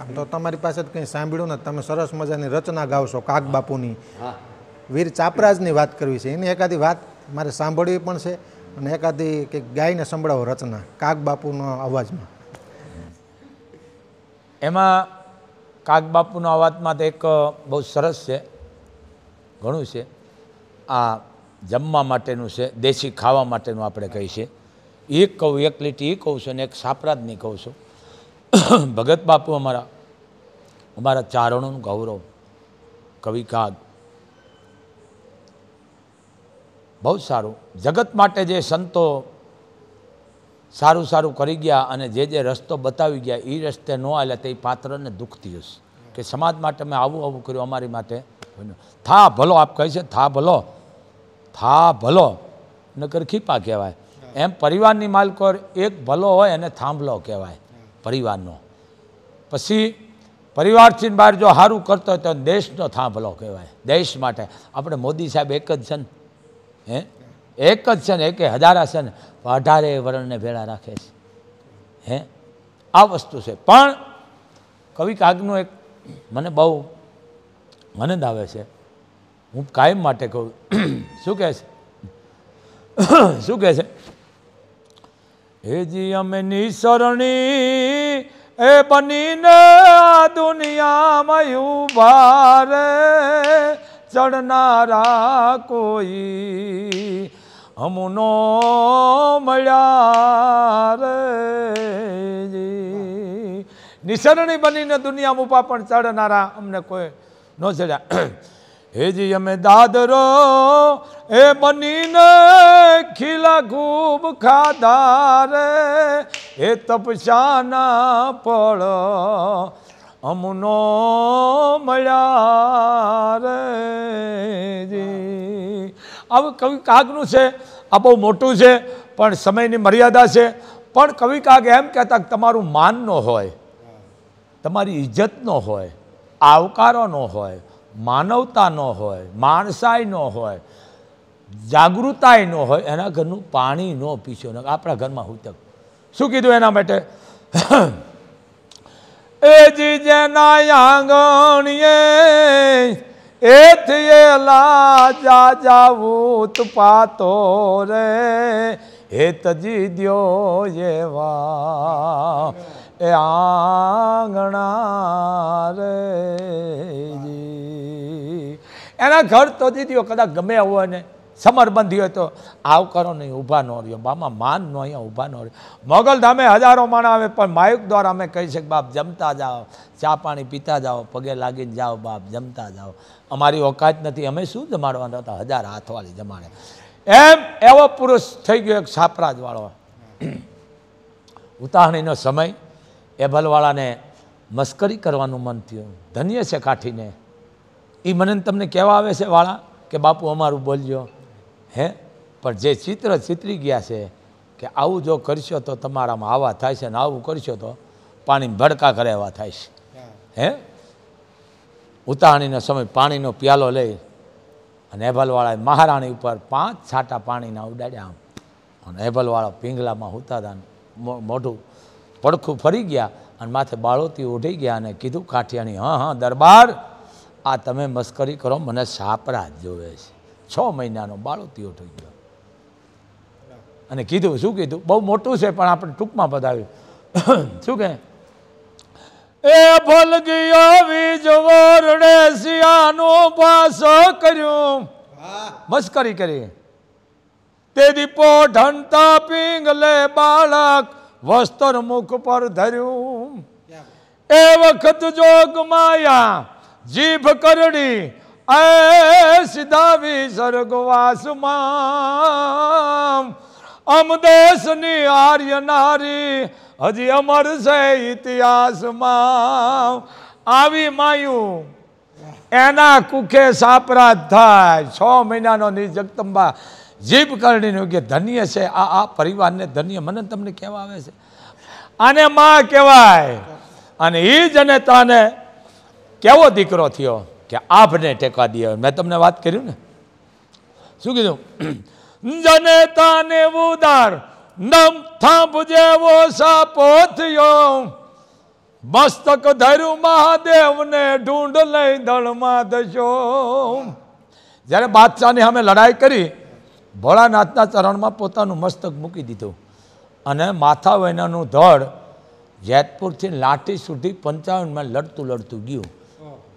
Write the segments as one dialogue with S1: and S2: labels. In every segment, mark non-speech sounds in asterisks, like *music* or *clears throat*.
S1: આમ તો તમારી પાસે કંઈ સાંભળ્યું ને તમે સરસ મજાની રચના ગાવશો કાગ બાપુની વીર ચાપરાજની વાત કરવી છે એની એકાદી વાત મારે સાંભળવી પણ છે અને એકાદી કે ગાયને સંભળાવો રચના કાગ બાપુનો અવાજમાં
S2: એમાં કાગ બાપુનો અવાજમાં તો એક બહુ સરસ છે ઘણું છે આ જમવા માટેનું છે દેશી ખાવા માટેનું આપણે કહીએ છીએ એ કહું એક લીટી એ કહું છું અને એક સાપરાજની કહું છું ભગત બાપુ અમારા અમારા ચારણોનું ગૌરવ કવિકાગ બહુ સારું જગત માટે જે સંતો સારું સારું કરી ગયા અને જે જે રસ્તો બતાવી ગયા એ રસ્તે ન આવ્યા તે પાત્રને દુઃખ થયું કે સમાજ માટે મેં આવું આવું કર્યું અમારી માટે થા ભલો આપ કહે છે થા ભલો થા ભલો નકર ખીપા કહેવાય એમ પરિવારની માલકોર એક ભલો હોય એને થાંભલો કહેવાય પરિવારનો પછી પરિવારથી બહાર જો સારું કરતો હોય તો દેશનો થાંભલો કહેવાય દેશ માટે આપણે મોદી સાહેબ એક જ છે ને હે એક જ છે ને એકે હજારા છે ને અઢારે વર્ણને ભેળા રાખે છે હે આ વસ્તુ છે પણ કવિ કાગનું એક મને બહુ આનંદ આવે છે હું કાયમ માટે કહું શું કહે છે શું કહે છે હે અમે નિસરણી એ બનીને આ દુનિયામાં ઉભા રે ચડનારા કોઈ હમનો મળ્યા રે બનીને દુનિયામાં ઉપા પણ ચડનારા અમને કોઈ ન ચડ્યા હેજી અમે દાદરો એ બનીને ખીલા ખૂબ ખાધા રે એ તપસ્યાના ફળ અમનો મળ્યા રેજી આવું કવિ કાગનું છે આ બહુ મોટું છે પણ સમયની મર્યાદા છે પણ કવિ કાગ એમ કહેતા તમારું માનનો હોય તમારી ઇજ્જત હોય આવકારોનો હોય માનવતા ન હોય માણસાઈ ન હોય જાગૃતાય ન હોય એના ઘરનું પાણી ન પીશો ને આપણા ઘરમાં હું શું કીધું એના માટે *clears throat* એ જી જેના આંગણીએ એથી લાજા જાવૂત પાતો રે હેતજી દ્યો એવા એ આંગણા રે જી એના ઘર તદીદીઓ કદાચ ગમે હોય ને સમરબંધી હોય તો આવ કરો નહીં ઊભા ન રહ્યો બામાં માન ન અહીંયા ઊભા ન રહ્યો મોગલ હજારો માણા આવે પણ માયુક દ્વારા અમે કહી શકીએ બાપ જમતા જાઓ ચા પાણી પીતા જાઓ પગે લાગીને જાઓ બાપ જમતા જાઓ અમારી ઓકાત નથી અમે શું જમાડવાના હતા હજાર હાથવાળી જમાડે એમ એવો પુરુષ થઈ ગયો એક છાપરાજવાળો ઉતાહણીનો સમય એ ભલવાળાને મસ્કરી કરવાનું મન થયું ધન્ય છે કાઠીને એ મને તમને કહેવા આવે છે વાળા કે બાપુ અમારું બોલજો હે પણ જે ચિત્ર ચિતરી ગયા છે કે આવું જો કરશો તો તમારામાં આવા થાય છે ને આવું કરશો તો પાણી ભડકા કરે એવા થાય છે હે ઉતાણીનો સમય પાણીનો પ્યાલો લઈ અને એભલવાળાએ મહારાણી ઉપર પાંચ છાંટા પાણીના ઉડાડ્યા આમ અને હેભલવાળા પિંગલામાં હુતા હતા મોઢું પડખું ફરી ગયા અને માથે બાળોતી ઉઠી ગયા અને કીધું કાઠિયાણી હા હા દરબાર આ તમે મસ્કરી કરો મને સાપરા જોવે છે છ મહિનાનો બાળોતીઓ થઈ ગયો અને કીધું શું કીધું બહુ મોટું છે પણ આપણે ટૂંકમાં બતાવ્યું શું કે એ ભલગીયો વીજવરડે સિયાનો પાસો કર્યું મસ્કરી કરી તે દીપો ઢંતા પીંગલે બાળક વસ્ત્ર મુખ પર ધર્યું એ વખત જોગ માયા જીભ કરડી સિદાવી સ્વર્ગવાસમાં અમદેશની આર્ય નારી હજી અમર છે ઇતિહાસમાં આવી માયું એના કુખે સાપરા થાય છ મહિનાનો ની જગદંબા જીભ કરણીનું કે ધન્ય છે આ આ પરિવારને ધન્ય મને તમને કહેવા આવે છે આને માં કહેવાય અને એ જ અને તાને કેવો દીકરો થયો કે આપને ટેકા દે મેં તમને વાત કર્યું ને શું કીધું જનતાને ઉદાર નમ થાંભ જેવો સાપો થયો મસ્તક ધર્યું મહાદેવને ઢૂંઢ લઈ દળમાં દશો જ્યારે બાદશાહની અમે લડાઈ કરી ભોળાનાથના ચરણમાં પોતાનું મસ્તક મૂકી દીધું અને માથા વૈનાનું ધડ જેતપુરથી લાઠી સુધી પંચાવનમાં લડતું લડતું ગયું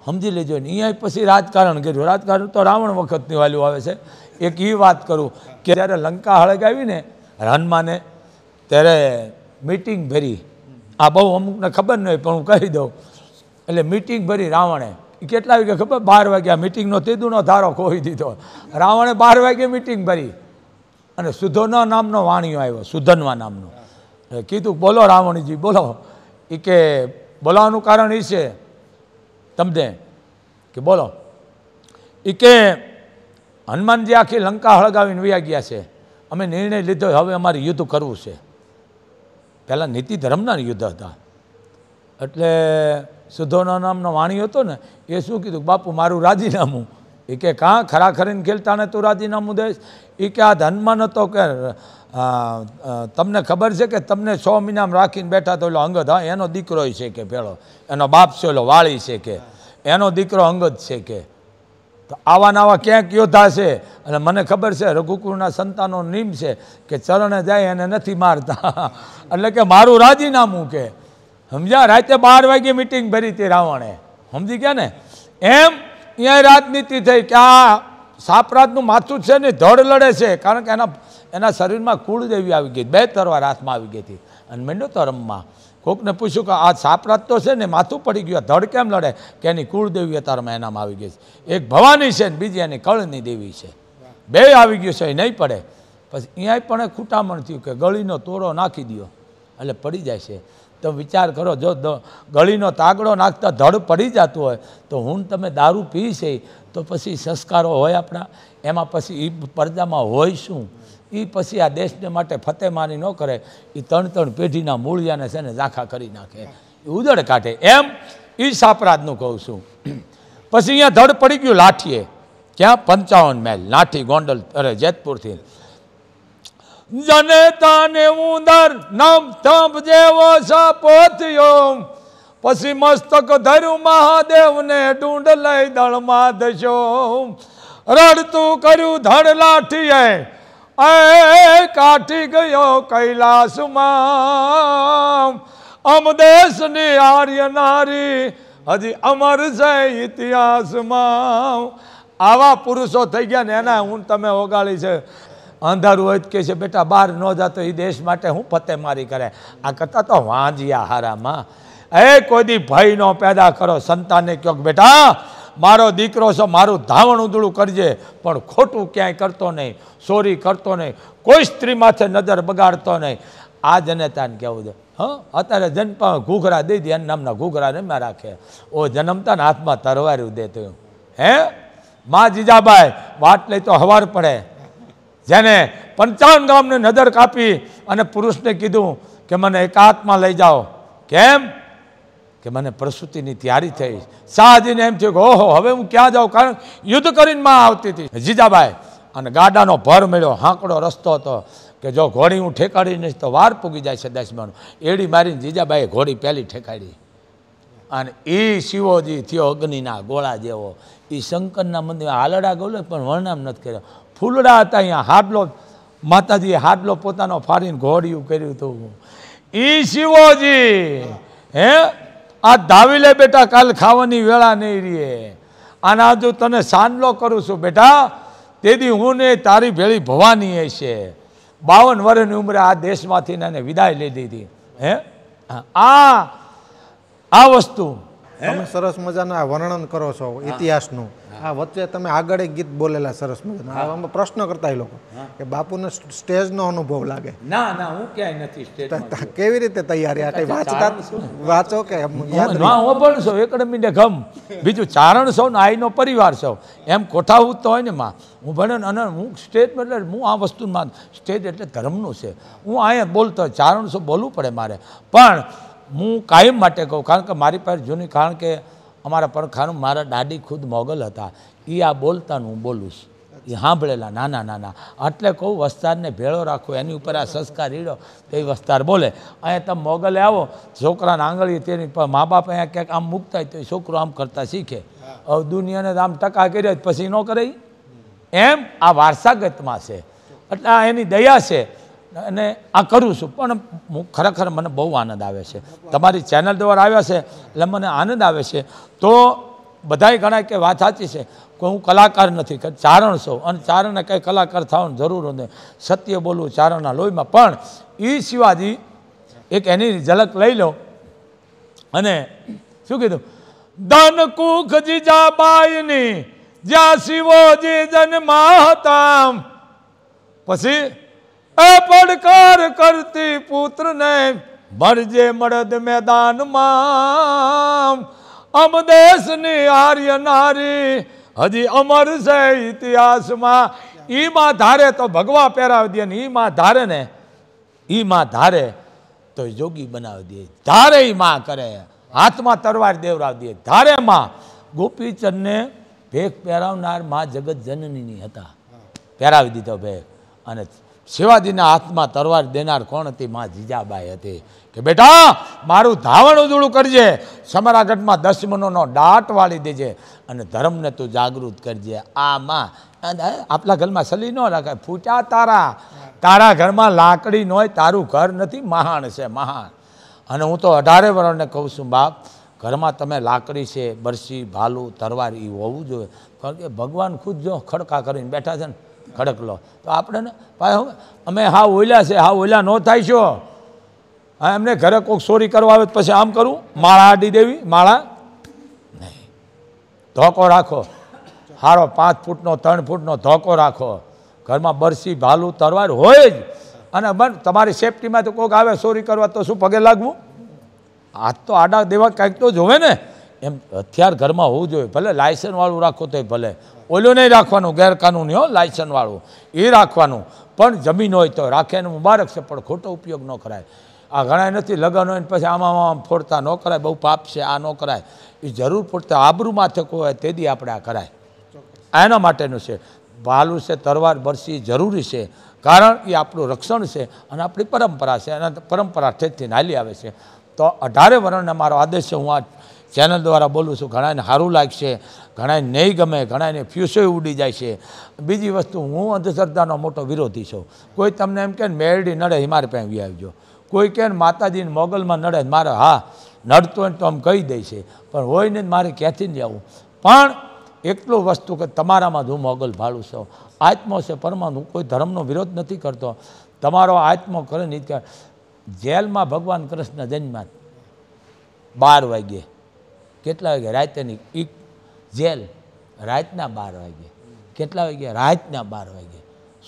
S2: સમજી લેજો ને અહીંયા પછી રાજકારણ કર્યું રાજકારણ તો રાવણ વખતની વાલ્યુ આવે છે એક એ વાત કરું કે જ્યારે લંકા હળગાવી ને હનુમાને ત્યારે મિટિંગ ભરી આ બહુ અમુકને ખબર ન પણ હું કહી દઉં એટલે મિટિંગ ભરી રાવણે કેટલા વાગે ખબર બાર વાગ્યા મિટિંગનો તેદુનો ધારો ખોઈ દીધો રાવણે બાર વાગે મિટિંગ ભરી અને સુધોના નામનો વાણીઓ આવ્યો સુધનવા નામનો કીધું બોલો રાવણજી બોલો એ કે બોલાવાનું કારણ એ છે તમને કે બોલો એ કે હનુમાનજી આખી લંકા હળગાવીને વ્યા ગયા છે અમે નિર્ણય લીધો હવે અમારે યુદ્ધ કરવું છે પહેલાં નીતિ ધર્મના યુદ્ધ હતા એટલે સુધોના નામનો વાણી હતો ને એ શું કીધું બાપુ મારું રાજીનામું એ કે કાં ખરા ખરીને ખેલતા ને તું રાજીનામું દઈશ એ કે આ ધનમાન હતો કે તમને ખબર છે કે તમને સો મહિનામાં રાખીને બેઠા તો ઓલો અંગત હા એનો દીકરો છે કે પેલો એનો બાપ છે ઓલો વાળી છે કે એનો દીકરો અંગત છે કે તો આવા નવા ક્યાંક યોદ્ધા છે અને મને ખબર છે રઘુકુળના સંતાનો નિમ છે કે ચરણે જાય એને નથી મારતા *laughs* એટલે કે મારું રાજીનામું કે સમજ્યા રાતે બાર વાગે મિટિંગ ભરી હતી રાવણે સમજી ગયા ને એમ અહીંયા રાજનીતિ થઈ કે આ સાપરાતનું માથું છે ને ધડ લડે છે કારણ કે એના એના શરીરમાં કુળદેવી આવી ગઈ બે તરવાર હાથમાં આવી ગઈ હતી અને મેંડો તરમમાં કોકને પૂછ્યું કે આ સાપરાત તો છે ને માથું પડી ગયું ધડ કેમ લડે કે એની કુળદેવી અત્યારમાં એનામાં આવી ગઈ છે એક ભવાની છે ને બીજી એની કળની દેવી છે બે આવી ગયું છે એ નહીં પડે પછી અહીંયા પણ ખૂટામણ થયું કે ગળીનો તોરો નાખી દો એટલે પડી જાય છે તો વિચાર કરો જો ગળીનો તાગડો નાખતા ધડ પડી જતું હોય તો હું તમે દારૂ પીશે તો પછી સંસ્કારો હોય આપણા એમાં પછી એ પડદામાં હોય શું એ પછી આ દેશને માટે ફતેમાની ન કરે એ ત્રણ ત્રણ પેઢીના મૂળિયાને છે ને ઝાંખા કરી નાખે એ ઉદળ કાઢે એમ એ સાપરાધનું કહું છું પછી અહીંયા ધડ પડી ગયું લાઠીએ ક્યાં પંચાવન મેલ લાઠી ગોંડલ અરે જેતપુરથી જનેતાને ઉંદર નમ થંભ જેવો સાપોથ્યો પછી મસ્તક ધર્યું મહાદેવને ડુંડ લઈ દળમાં દશો રડતું કર્યું ધડ લાઠી એ કાઠી ગયો કૈલાસમાં અમદેશની આર્ય નારી હજી અમર છે ઇતિહાસમાં આવા પુરુષો થઈ ગયા ને એના હું તમે ઓગાળી છે અંધારું હોય કે છે બેટા બહાર ન જતો એ દેશ માટે હું ફતે મારી કરે આ કરતા તો વાંજિયા હારામાં એ કોઈ ભય ન પેદા કરો સંતાનને કહો બેટા મારો દીકરો છો મારું ધાવણ ઉદળું કરજે પણ ખોટું ક્યાંય કરતો નહીં સોરી કરતો નહીં કોઈ સ્ત્રી માથે નજર બગાડતો નહીં આ જનેતાને કહેવું છે હં અત્યારે જન પણ ઘૂઘરા દઈ દે નામના ઘૂઘરા મેં રાખે ઓ જન્મતા હાથમાં તરવાર્યું દેતું હે મા જીજાબાઈ વાટ લઈ તો હવાર પડે જેને પંચાવન ગામને નજર કાપી અને પુરુષને કીધું કે મને એકાત્મા લઈ જાઓ કેમ કે મને પ્રસૂતિની તૈયારી થઈ શાહજીને એમ થયું કે ઓહો હવે હું ક્યાં જાઉં કારણ યુદ્ધ કરીને માં આવતી હતી જીજાબાઈ અને ગાડાનો ભર મળ્યો હાંકડો રસ્તો હતો કે જો ઘોડી હું ઠેકાડી નહીં તો વાર પૂગી જાય છે દસમાનું એડી મારીને જીજાબાઈએ ઘોડી પહેલી ઠેકાડી અને એ શિવોજી થયો અગ્નિના ગોળા જેવો એ શંકરના મંદિરમાં હાલડા ગોળો પણ વર્ણમ નથી કર્યો ફૂલડા હતા અહીંયા હાડલો માતાજીએ હાડલો પોતાનો ફાડીને ઘોડિયું કર્યું હતું એ શિવોજી હે આ ધાવી લે બેટા કાલ ખાવાની વેળા નહીં રીએ અને આજુ તને સાંડલો કરું છું બેટા તેથી હું ને તારી ભેળી ભવાની હશે બાવન વર્ષની ઉંમરે આ દેશમાંથી એને વિદાય લીધી હતી હે આ
S1: આ વસ્તુ તમે સરસ મજાના વર્ણન કરો છો ઇતિહાસનું આ વચ્ચે તમે આગળ એક ગીત બોલેલા સરસ મજાના અમે પ્રશ્ન કરતા એ લોકો કે બાપુને સ્ટેજનો અનુભવ લાગે ના ના હું ક્યાંય નથી સ્ટેજ કેવી રીતે તૈયારી આ વાંચતા વાંચો કે
S2: ના હું પણ છો એકડ મીને ગમ બીજું ચારણ સૌ ને આઈનો પરિવાર સૌ એમ કોઠાવું તો હોય ને માં હું ભણે અને હું સ્ટેજ એટલે હું આ વસ્તુ માન સ્ટેજ એટલે ધર્મનું છે હું અહીંયા બોલતો ચારણ છો બોલવું પડે મારે પણ હું કાયમ માટે કહું કારણ કે મારી પાસે જૂની કારણ કે અમારા પરખાનું મારા દાદી ખુદ મોગલ હતા એ આ બોલતાનું હું બોલું છું એ સાંભળેલા નાના નાના એટલે કહું વસ્તારને ભેળો રાખો એની ઉપર આ સંસ્કાર રીડો તો એ વસ્તાર બોલે અહીંયા તમે મોગલે આવો છોકરાને આંગળી તેની મા બાપ અહીંયા ક્યાંક આમ મૂકતા હોય તો એ છોકરો આમ કરતા શીખે હવે દુનિયાને આમ ટકા કર્યો પછી ન કરે એમ આ વારસાગતમાં છે એટલે આ એની દયા છે અને આ કરું છું પણ ખરેખર મને બહુ આનંદ આવે છે તમારી ચેનલ દ્વારા આવ્યા છે એટલે મને આનંદ આવે છે તો બધાએ ગણાય કે વાત સાચી છે કે હું કલાકાર નથી ચારણ છો અને ચારણને કંઈ કલાકાર થવાની જરૂર નથી સત્ય બોલવું ચારણના લોહીમાં પણ એ શિવાજી એક એની ઝલક લઈ લો અને શું કીધું દન કુખ જીજાબાઈની જ્યાં શિવોજી જન્મા હતા પછી એ પડકાર કરતી પુત્રને ભરજે મળદ મેદાનમાં અમ દેશની આર્ય નારી હજી અમર છે ઇતિહાસમાં ઈ માં ધારે તો ભગવા પહેરાવી દે ને ઈ માં ધારે ને ઈ માં ધારે તો જોગી બનાવી દે ધારે ઈ માં કરે હાથમાં તરવાર દેવરાવી દે ધારે માં ગોપીચંદને ભેખ પહેરાવનાર મા જગત જનની હતા પહેરાવી દીધો ભેગ અને શિવાજીના હાથમાં તરવાર દેનાર કોણ હતી માં જીજાબાઈ હતી કે બેટા મારું ધાવણ ઉજળું કરજે સમરાગઢમાં દસમનોનો ડાટ વાળી દેજે અને ધર્મને તું જાગૃત કરજે આમાં આપણા ઘરમાં સલી ન રાખે ફૂટા તારા તારા ઘરમાં લાકડી ન હોય તારું ઘર નથી મહાણ છે મહાણ અને હું તો અઢારે વર્ષને કહું છું બાપ ઘરમાં તમે લાકડી છે બરસી ભાલુ તરવાર એ હોવું જોઈએ કારણ કે ભગવાન ખુદ જો ખડકા કરીને બેઠા છે ને ખડક લો તો આપણે અમે હા ઓલ્યા છે હા ઓલ્યા ન થાય છો હા એમને ઘરે કોઈક ચોરી કરવા આવે પછી આમ કરું માળા આડી દેવી માળા નહીં ધોકો રાખો હારો પાંચ ફૂટનો ત્રણ ફૂટનો ધોકો રાખો ઘરમાં બરસી ભાલું તરવાર હોય જ અને બન તમારી સેફટીમાં તો કોક આવે ચોરી કરવા તો શું પગે લાગવું હાથ તો આડા દેવા કાંઈક તો જોવે ને એમ હથિયાર ઘરમાં હોવું જોઈએ ભલે લાયસન્સવાળું રાખો તોય ભલે ઓલું નહીં રાખવાનું ગેરકાનૂની હો લાયસનવાળું એ રાખવાનું પણ જમીન હોય તો રાખે એને મુબારક છે પણ ખોટો ઉપયોગ ન કરાય આ ઘણા નથી લગ્ન હોય ને પછી આમાં આમાં ફોડતા ન કરાય બહુ પાપ છે આ ન કરાય એ જરૂર પૂરતા આબરૂ માથક હોય તે દી આપણે આ કરાય એના માટેનું છે ભાલું છે તરવાર બરસી જરૂરી છે કારણ એ આપણું રક્ષણ છે અને આપણી પરંપરા છે અને પરંપરા ઠેઠથી નાલી આવે છે તો અઢારે વર્ણને મારો આદેશ છે હું આ ચેનલ દ્વારા બોલું છું ઘણાને સારું લાગશે ઘણાને નહીં ગમે ઘણાને ફ્યુસો ઉડી જાય છે બીજી વસ્તુ હું અંધશ્રદ્ધાનો મોટો વિરોધી છું કોઈ તમને એમ કે મેરડી નડે મારે પાસે આવજો કોઈ કે માતાજીને મોગલમાં નડે મારે હા નડતો હોય તો આમ કહી દે છે પણ હોય ને મારે ક્યાંથી જ આવું પણ એટલું વસ્તુ કે તમારામાં જ હું મોગલ ભાડું છું આત્મો છે પરમાન હું કોઈ ધર્મનો વિરોધ નથી કરતો તમારો આત્મો કરે નહીં જેલમાં ભગવાન કૃષ્ણ જન્મ્યા બાર વાગ્યે કેટલા વાગે રાતેની એ જેલ રાતના બાર વાગે કેટલા વાગે રાતના બાર વાગે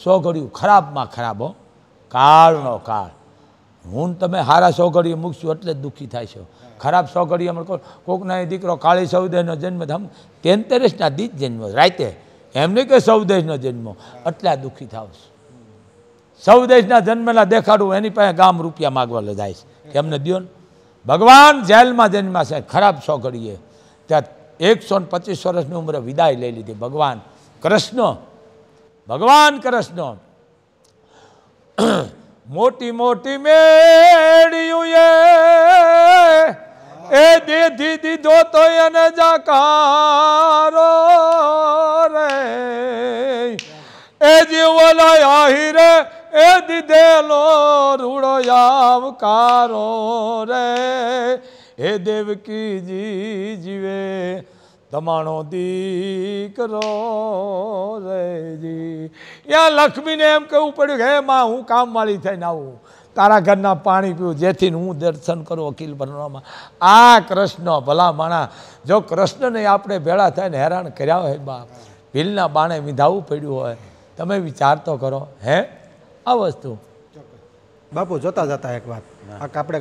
S2: સો ઘડિયું ખરાબમાં ખરાબ હો કાળનો કાળ હું તમે સારા સો ઘડીએ મૂકશું એટલે જ દુઃખી થાય છો ખરાબ સો ઘડીએ અમે કોકના દીકરો કાળી સૌદેનો જન્મ થમ તેનતેરસના દી જન્મ રાતે એમને કે સૌદેશનો જન્મ એટલા દુઃખી થાવ સૌદેશના જન્મના દેખાડું એની પાસે ગામ રૂપિયા માગવા જાય છે એમને દો ભગવાન જેલમાં જન્મ છે ખરાબ સો ઘડીએ ત્યાં એકસો ને પચીસ વર્ષની ઉંમરે વિદાય લઈ લીધી ભગવાન કૃષ્ણ ભગવાન કૃષ્ણ મોટી મોટી મેળ્યું એ દેધી દીધો તો એને જાકારો રે
S1: એ જીવલાય આહિરે
S2: એ દીધેલો રૂડો આવકારો રે હે દેવકીજી જીવે ધમાણો દીકરો રેજી યા લક્ષ્મીને એમ કહેવું પડ્યું કે હે માં હું કામવાળી થઈને આવું તારા ઘરના પાણી પીવું જેથી હું દર્શન કરું વકીલ બનવામાં આ કૃષ્ણ ભલા માણા જો કૃષ્ણને આપણે ભેળા થઈને હેરાન કર્યા હોય બાપ ભીલના બાણે વિધાવું પડ્યું હોય તમે વિચાર તો કરો હે આ
S1: વસ્તુ બાપુ જોતા જતા એક વાત આપણે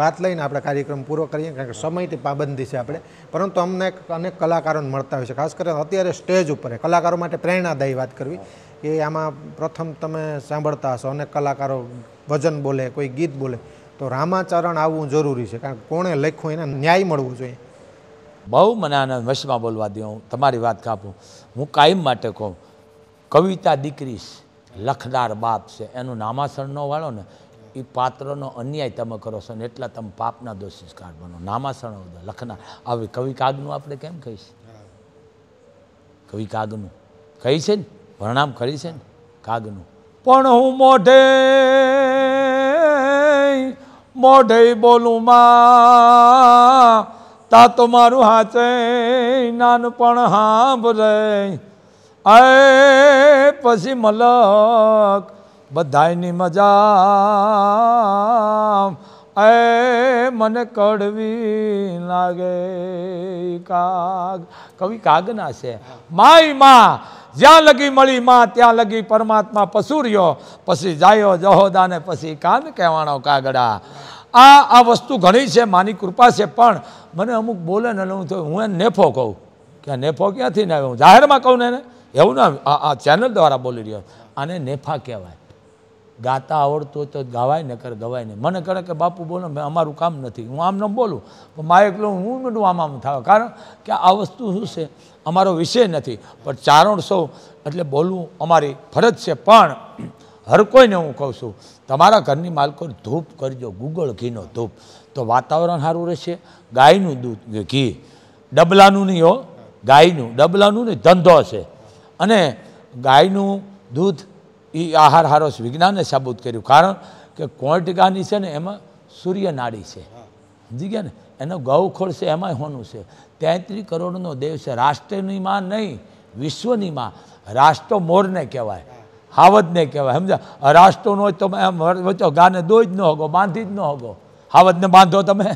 S1: વાત લઈને આપણે કાર્યક્રમ પૂરો કરીએ કારણ કે સમયથી પાબંદી છે આપણે પરંતુ અમને અનેક કલાકારોને મળતા હોય છે ખાસ કરીને અત્યારે સ્ટેજ ઉપર કલાકારો માટે પ્રેરણાદાયી વાત કરવી કે આમાં પ્રથમ તમે સાંભળતા હશો અનેક કલાકારો ભજન બોલે કોઈ ગીત બોલે તો રામાચરણ આવવું જરૂરી છે કારણ કે કોણે લખ્યું એને ન્યાય મળવું જોઈએ
S2: બહુ મને આનંદ વશમાં બોલવા દો હું તમારી વાત કાપું હું કાયમ માટે કહું કવિતા દીકરી લખનાર બાપ છે એનું નામાસરનો વાળો ને એ પાત્રનો અન્યાય તમે કરો છો ને એટલા તમે પાપના દોષી સ્કાર બનો નામા સણવદ લખના આવી કવિ કાગનું આપણે કેમ કહીશ કવિ કાગનું કહી છે ને ભરણામ કરી છે ને કાગનું પણ હું મોઢે મોઢે બોલું માં તા તો મારું હાચે નાનપણ હાંભ રે અ પછી મલક બધાયની મજા એ મને કડવી લાગે કાગ કવિ કાગના છે માય માં જ્યાં લગી મળી માં ત્યાં લગી પરમાત્મા પસુર્યો પછી જાયો જહોદાને પછી કાન કહેવાનો કાગડા આ આ વસ્તુ ઘણી છે માની કૃપા છે પણ મને અમુક બોલે ને તો હું એને નેફો કહું કે નેફો ક્યાંથી ને આવ્યો હું જાહેરમાં કહું ને એને એવું ના આ ચેનલ દ્વારા બોલી રહ્યો આને નેફા કહેવાય ગાતા આવડતું હોય તો ગાવાય ને કરે ગવાય નહીં મને કહે કે બાપુ બોલો મેં અમારું કામ નથી હું આમ ન બોલું પણ મારે એકલો હું મીઠું આમ આમ થાય કારણ કે આ વસ્તુ શું છે અમારો વિષય નથી પણ ચારણ સૌ એટલે બોલવું અમારી ફરજ છે પણ હર કોઈને હું કહું છું તમારા ઘરની માલકો ધૂપ કરજો ગુગળ ઘીનો ધૂપ તો વાતાવરણ સારું રહેશે ગાયનું દૂધ ઘી ડબલાનું નહીં હો ગાયનું ડબલાનું નહીં ધંધો છે અને ગાયનું દૂધ એ આહાર હારોસ વિજ્ઞાને સાબુત કર્યું કારણ કે કોર્ટિકાની છે ને એમાં સૂર્યનાડી છે સમજી ગયા ને એનો ગૌખોળ છે એમાંય હોનું છે તેત્રી કરોડનો દેવ છે રાષ્ટ્રની માં નહીં વિશ્વની માં રાષ્ટ્ર મોરને કહેવાય હાવદને કહેવાય સમજા રાષ્ટ્રનો તમે એમ વચ્ચો ગાને દોઈ જ ન હોગો બાંધી જ ન હોગો હાવદને બાંધો તમે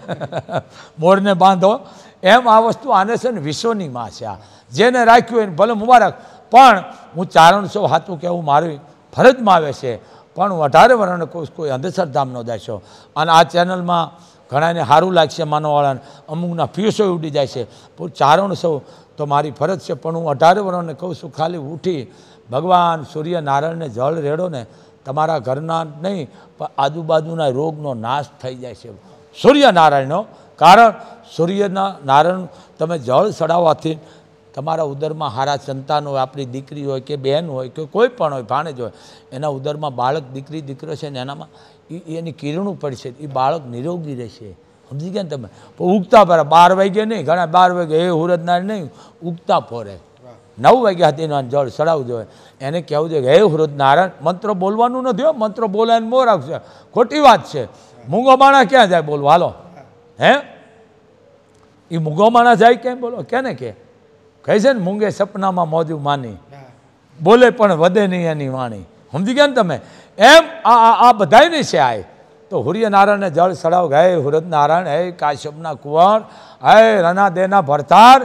S2: *laughs* મોરને બાંધો એમ આ વસ્તુ આને છે ને વિશ્વની માં છે આ જેને રાખ્યું એને ભલે મુબારક પણ હું ચારણસો હાથું કહેવું મારું ફરજમાં આવે છે પણ વધારે વર્ણકોશ કોઈ અંધશ્રદ્ધામ અંધશ્રદ્ધામનો દેશો અને આ ચેનલમાં ઘણાને સારું લાગશે માનવાળાને અમુકના ફ્યુસો ઉડી જાય છે ચારણ સૌ તો મારી ફરજ છે પણ હું અઢાર વર્ષને કહું છું ખાલી ઉઠી ભગવાન સૂર્ય નારાયણને જળ રેડો ને તમારા ઘરના નહીં પણ આજુબાજુના રોગનો નાશ થઈ જાય છે સૂર્યનારાયણનો કારણ સૂર્યના નારાયણ તમે જળ ચડાવવાથી તમારા ઉદરમાં હારા સંતાન હોય આપણી દીકરી હોય કે બહેન હોય કે કોઈ પણ હોય ભાણેજ હોય એના ઉદરમાં બાળક દીકરી દીકરો છે ને એનામાં એની કિરણું પડશે એ બાળક નિરોગી રહેશે સમજી ગયા ને તમે ઉગતા ફરે બાર વાગે નહીં ઘણા બાર વાગે એ હુરતનાર નહીં ઉગતા ફોરે નવ વાગ્યા હતી એનું જળ ચડાવવું જોઈએ એને કહેવું જોઈએ કે હે હૃદનારાયણ મંત્ર બોલવાનું નથી હો મંત્ર બોલાવીને મોર આવશે ખોટી વાત છે મૂંગો માણા ક્યાં જાય બોલવા હાલો હે એ મૂંગો માણા જાય કેમ બોલો કે ને કે કહે છે ને મૂંગે સપનામાં મોજું માની બોલે પણ વધે નહીં એની વાણી સમજી ગયા ને તમે એમ આ આ બધાય નહીં છે આય તો હુર્યનારાયણને જળ ચડાવ ગયે હુરદનારાયણ હે કાશ્યપના કુંવર હે રના દેના ભરતાર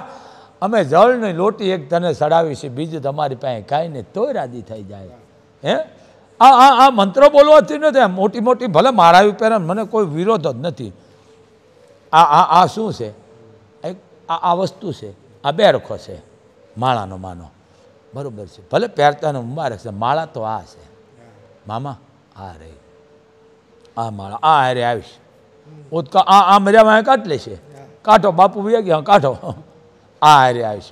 S2: અમે જળની લોટી એક તને ચડાવી છે બીજું તમારી પાસે કાંઈ નહીં તોય રાજી થઈ જાય હે આ આ આ મંત્રો બોલવાથી નથી મોટી મોટી ભલે મારા ઉપર મને કોઈ વિરોધ જ નથી આ આ આ શું છે આ આ વસ્તુ છે આ બે રખો છે માળાનો માનો બરાબર છે ભલે પહેરતાનો મુબારક છે માળા તો આ છે મામા આ રે આ માળા આ હારે આવીશ ઉદકા આ આ મર્યામાં કાટલે છે કાંઠો બાપુ વ્યા ગયા કાઢો આ હારે આવીશ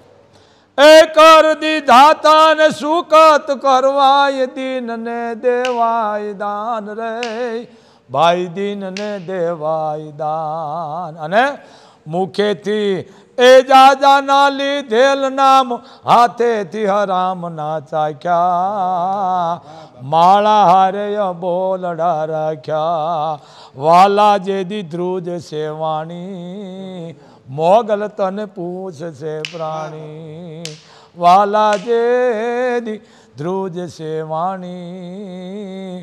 S2: એ કર દીધા તાને સુકત કરવાય દીન ને દેવાય દાન રે ભાઈ દીન ને દેવાય દાન અને મુખેથી એ જાજાના લીધેલ નામ હાથેથી હરામ ના ચાખ્યા માળા હારે બોલડા રાખ્યા વાલા જેદી ધ્રુજ સેવાણી મોગલ તને પૂછશે પ્રાણી વાલા જેદી ધ્રુજ સેવાણી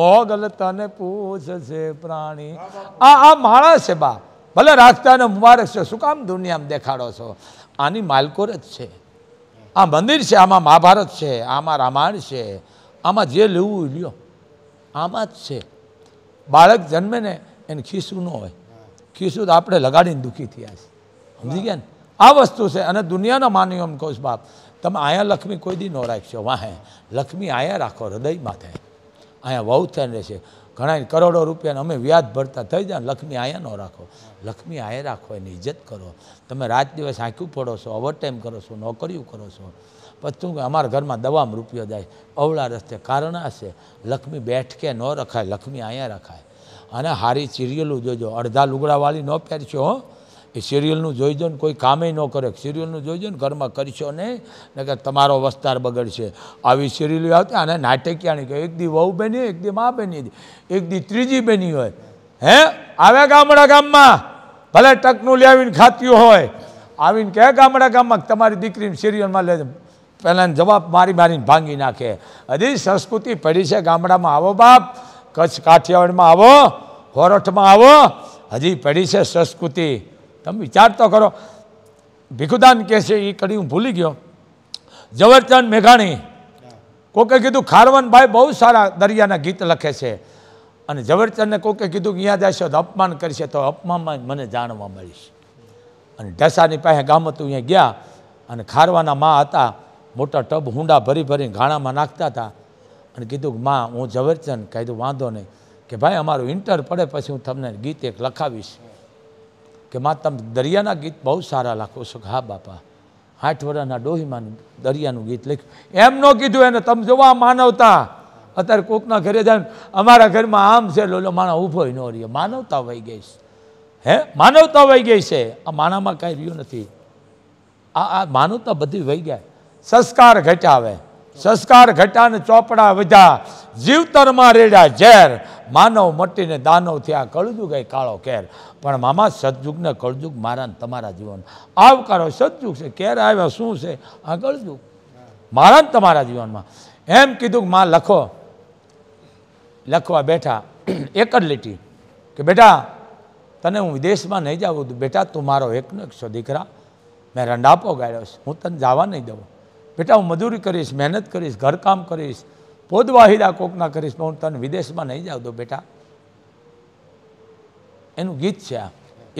S2: મોગલ તને પૂછશે પ્રાણી આ આ માળા છે બા ભલે રાસ્તાને મુબારક છે શું કામ દુનિયામાં દેખાડો છો આની માલકોર જ છે આ મંદિર છે આમાં મહાભારત છે આમાં રામાયણ છે આમાં જે લેવું લ્યો આમાં જ છે બાળક જન્મે ને એને ખીસું ન હોય ખીસું તો આપણે લગાડીને દુઃખી થયા છે સમજી ગયા ને આ વસ્તુ છે અને દુનિયાના માનવી એમ કહું છું બાપ તમે અહીંયા લક્ષ્મી કોઈ દી ન રાખશો વાહે લક્ષ્મી અહીંયા રાખો હૃદયમાં થાય અહીંયા વહુ થઈને રહેશે ઘણા કરોડો રૂપિયાને અમે વ્યાજ ભરતા થઈ જાય લક્ષ્મી આયા ન રાખો લક્ષ્મી આયે રાખો એની ઇજ્જત કરો તમે રાત દિવસ આંખ્યું પડો છો ઓવરટાઈમ કરો છો નોકરીઓ કરો છો પછી અમારા ઘરમાં દવામાં રૂપિયો જાય અવળા રસ્તે કારણ હશે લક્ષ્મી બેઠકે ન રખાય લક્ષ્મી આયા રખાય અને હારી ચીરિયેલું જોજો અડધા લુગડાવાળી ન પહેરશો હો એ સિરિયલનું જોઈ જો ને કોઈ કામે ન કરે સિરિયલનું જોઈ જો ને ઘરમાં કરશો નહીં ને કે તમારો વસ્તાર બગડશે આવી સિરિયલ આવતી આને નાટકિયાણી કહે એક દી વહુ બની એક દી મા બની એક દી ત્રીજી બની હોય હે આવે ગામડા ગામમાં ભલે ટકનું લાવીને ખાત્યું હોય આવીને કહે ગામડા ગામમાં તમારી દીકરીને સિરિયલમાં લે પહેલાં જવાબ મારી મારીને ભાંગી નાખે હજી સંસ્કૃતિ પડી છે ગામડામાં આવો બાપ કચ્છ કાઠિયાવાડમાં આવો હોરઠમાં આવો હજી પડી છે સંસ્કૃતિ તમે વિચાર તો કરો ભીખુદાન કહે છે એ કડી હું ભૂલી ગયો ઝવરચંદ મેઘાણી કોકે કીધું ખારવનભાઈ બહુ સારા દરિયાના ગીત લખે છે અને ઝવેરચંદને કોકે કીધું કે અહીંયા જશો તો અપમાન કરશે તો અપમાનમાં મને જાણવા મળીશ અને ઢસાની પાસે ગામ હતું અહીંયા ગયા અને ખારવાના મા હતા મોટા ટબ હુંડા ભરી ભરી ગાણામાં નાખતા હતા અને કીધું કે મા હું ઝવેરચંદ કીધું વાંધો નહીં કે ભાઈ અમારું ઇન્ટર પડે પછી હું તમને ગીત એક લખાવીશ કે માં તમે દરિયાના ગીત બહુ સારા લખો છો હા બાપા આઠ વર્ષના ડોહીમાનું દરિયાનું ગીત લખ્યું એમ ન કીધું એને તમે જોવા માનવતા અત્યારે કોકના ઘરે જાય અમારા ઘરમાં આમ છે લોલો માણા ઊભો ન રહ્યો માનવતા વહી ગઈ છે હે માનવતા વહી ગઈ છે આ માણામાં કાંઈ રહ્યું નથી આ આ માનવતા બધી વહી ગયા સંસ્કાર ઘટાવે સંસ્કાર ઘટાને ચોપડા વધ્યા જીવતરમાં રેડ્યા ઝેર માનવ મટીને દાનવ થયા કળજુગ એ કાળો કેર પણ મામા સતયુગને કળજુગ મારા ને તમારા જીવન આવકારો સતયુગ છે કેર આવ્યા શું છે આ કળજુગ મારા ને તમારા જીવનમાં એમ કીધું કે માં લખો લખવા બેઠા એક જ લીટી કે બેટા તને હું વિદેશમાં નહીં જાઉં તું બેટા તું મારો એકનો એક છો દીકરા મેં રંડાપો ગાળ્યો છે હું તને જવા નહીં દઉં બેટા હું મજૂરી કરીશ મહેનત કરીશ ઘરકામ કરીશ પોદ વાહિદા કોકના કરીશ પણ હું તને વિદેશમાં નહીં જાઉં દો બેટા એનું ગીત છે આ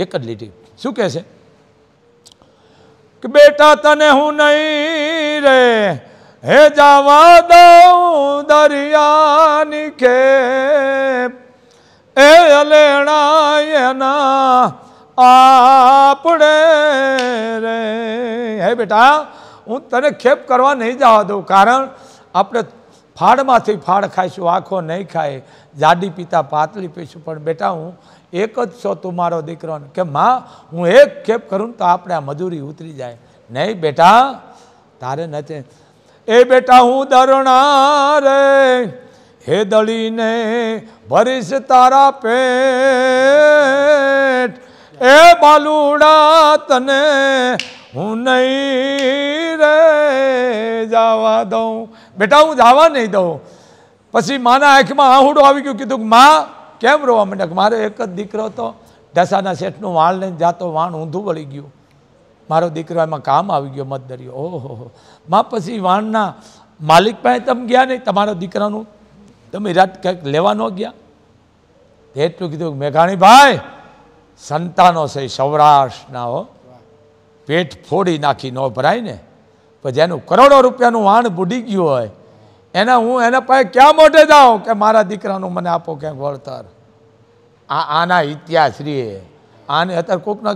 S2: એક જ લીટી શું કહે છે કે બેટા તને હું નહીં રે હે જાવા દઉં દરિયાની કે એ અલેણા એના આપણે રે હે બેટા હું તને ખેપ કરવા નહીં જવા દઉં કારણ આપણે ફાળમાંથી ફાળ ખાઈશું આંખો નહીં ખાય જાડી પીતા પાતળી પીશું પણ બેટા હું એક જ છો તું મારો દીકરો કે માં હું એક ખેપ કરું તો આપણે આ મજૂરી ઉતરી જાય નહીં બેટા તારે નથી એ બેટા હું દરણા રે હે દળીને ભરીશ તારા પેટ એ બાલુડા તને હું નહીં રે જવા દઉં બેટા હું જવા નહીં દઉં પછી માના આંખમાં આહુડો આવી ગયું કીધું માં કેમ રોવા માંડ્યા મારો એક જ દીકરો હતો ઢસાના શેઠનું વાણ લઈને જાતો વાણ ઊંધું વળી ગયું મારો દીકરો એમાં કામ આવી ગયો મતદરિયો ઓહો માં પછી વાણના માલિક પાસે તમે ગયા નહીં તમારા દીકરાનું તમે રાત કંઈક લેવા ન ગયા એટલું કીધું મેઘાણીભાઈ સંતાનો છે સૌરાષ્ટ્રના હો પેટ ફોડી નાખી ન ભરાય ને પછી એનું કરોડો રૂપિયાનું વાણ બુડી ગયું હોય એને હું એને પાસે ક્યાં મોઢે જાઉં કે મારા દીકરાનું મને આપો ક્યાંક વળતર આ આના ઇતિહાસ રીએ આને અત્યારે કોક ના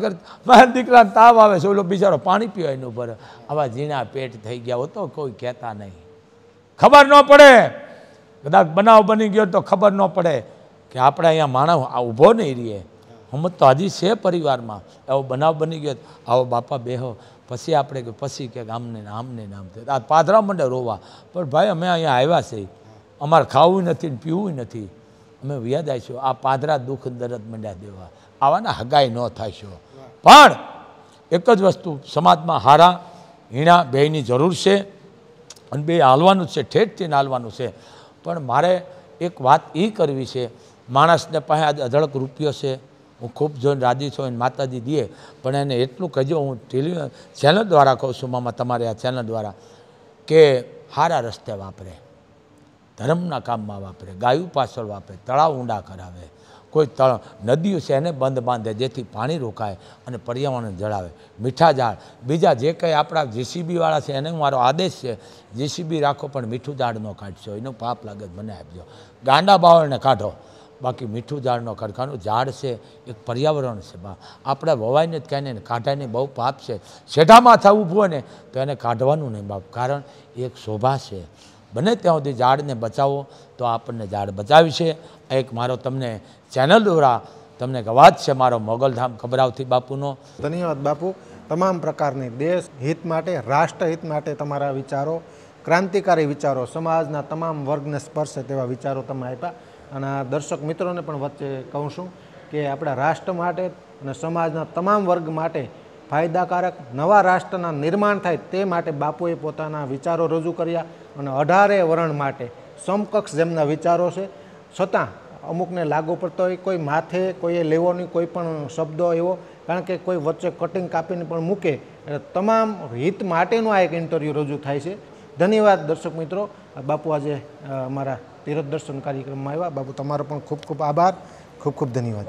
S2: મારા દીકરાને તાવ આવે છે ઓલો બિચારો પાણી પીવા એનું ભરે આવા ઝીણા પેટ થઈ ગયા હોતો કોઈ કહેતા નહીં ખબર ન પડે કદાચ બનાવ બની ગયો તો ખબર ન પડે કે આપણે અહીંયા માણસ ઊભો નહીં રહીએ હમત તો હજી છે પરિવારમાં એવો બનાવ બની ગયો આવો બાપા બેહો પછી આપણે કે પછી કે આમને આમને નામ થયું આ પાદરા મંડે રોવા પણ ભાઈ અમે અહીંયા આવ્યા છે અમારે ખાવું નથી ને પીવું નથી અમે વ્યાજ આવીશું આ પાદરા દુઃખ દરદ મંડ્યા દેવા આવાના હગાઈ ન થાય થશો પણ એક જ વસ્તુ સમાજમાં હારા હીણા બેની જરૂર છે અને બે હાલવાનું છે ઠેઠથી હાલવાનું છે પણ મારે એક વાત એ કરવી છે માણસને પાસે આજે અઢળક રૂપિયો છે હું ખૂબ જોઈને રાજી છું એને માતાજી દે પણ એને એટલું કહેજો હું ટેલિ ચેનલ દ્વારા કહું છું મામા તમારે આ ચેનલ દ્વારા કે સારા રસ્તે વાપરે ધર્મના કામમાં વાપરે ગાયું પાછળ વાપરે તળાવ ઊંડા કરાવે કોઈ તળ નદીઓ છે એને બંધ બાંધે જેથી પાણી રોકાય અને પર્યાવરણ જળાવે મીઠા ઝાડ બીજા જે કંઈ આપણા જીસીબીવાળા છે એને મારો આદેશ છે જીસીબી રાખો પણ મીઠું ઝાડ ન કાઢશો એનું પાપ લાગે મને આપજો ગાંડા બાવળને કાઢો બાકી મીઠું ઝાડનો કારખાનો ઝાડ છે એક પર્યાવરણ છે બા આપણે વવાઈને જ ક્યાંય નહીં બહુ પાપ છે છેઢા માથા ઊભું હોય ને તો એને કાઢવાનું નહીં બાપ કારણ એક શોભા છે બને ત્યાં સુધી ઝાડને બચાવો તો આપણને ઝાડ બચાવી છે એક મારો તમને ચેનલ દ્વારા તમને એક અવાજ છે મારો મોગલધામ ખબરાવથી બાપુનો
S1: ધન્યવાદ બાપુ તમામ પ્રકારની દેશ હિત માટે રાષ્ટ્ર હિત માટે તમારા વિચારો ક્રાંતિકારી વિચારો સમાજના તમામ વર્ગને સ્પર્શે તેવા વિચારો તમે આપ્યા અને આ દર્શક મિત્રોને પણ વચ્ચે કહું છું કે આપણા રાષ્ટ્ર માટે અને સમાજના તમામ વર્ગ માટે ફાયદાકારક નવા રાષ્ટ્રના નિર્માણ થાય તે માટે બાપુએ પોતાના વિચારો રજૂ કર્યા અને અઢારે વરણ માટે સમકક્ષ જેમના વિચારો છે છતાં અમુકને લાગુ પડતો હોય કોઈ માથે કોઈએ લેવો નહીં કોઈ પણ શબ્દો એવો કારણ કે કોઈ વચ્ચે કટિંગ કાપીને પણ મૂકે એટલે તમામ હિત માટેનું આ એક ઇન્ટરવ્યૂ રજૂ થાય છે ધન્યવાદ દર્શક મિત્રો બાપુ આજે અમારા તીરથ દર્શન કાર્યક્રમમાં આવ્યા બાબુ તમારો પણ ખૂબ ખૂબ આભાર ખૂબ ખૂબ ધન્યવાદ